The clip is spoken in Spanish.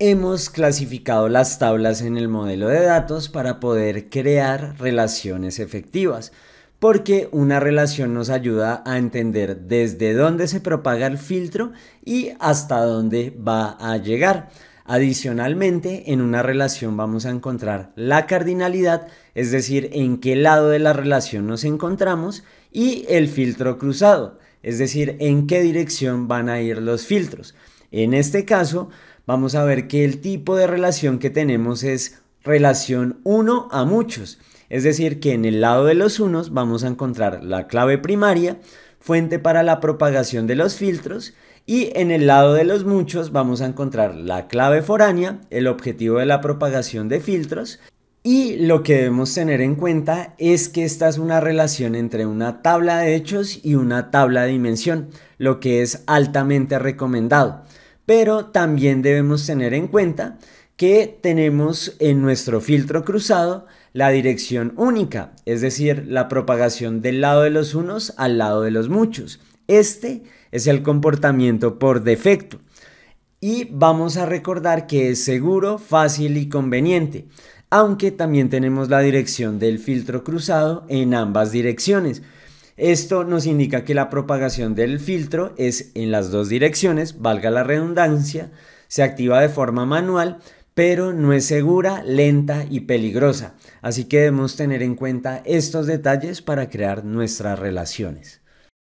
Hemos clasificado las tablas en el modelo de datos para poder crear relaciones efectivas, porque una relación nos ayuda a entender desde dónde se propaga el filtro y hasta dónde va a llegar. Adicionalmente, en una relación vamos a encontrar la cardinalidad, es decir, en qué lado de la relación nos encontramos, y el filtro cruzado, es decir, en qué dirección van a ir los filtros. En este caso, vamos a ver que el tipo de relación que tenemos es relación uno a muchos. Es decir, que en el lado de los unos vamos a encontrar la clave primaria, fuente para la propagación de los filtros, y en el lado de los muchos vamos a encontrar la clave foránea, el objetivo de la propagación de filtros, y lo que debemos tener en cuenta es que esta es una relación entre una tabla de hechos y una tabla de dimensión, lo que es altamente recomendado. Pero también debemos tener en cuenta que tenemos en nuestro filtro cruzado la dirección única, es decir, la propagación del lado de los unos al lado de los muchos. Este es el comportamiento por defecto. Y vamos a recordar que es seguro, fácil y conveniente, aunque también tenemos la dirección del filtro cruzado en ambas direcciones. Esto nos indica que la propagación del filtro es en las dos direcciones, valga la redundancia, se activa de forma manual, pero no es segura, lenta y peligrosa. Así que debemos tener en cuenta estos detalles para crear nuestras relaciones.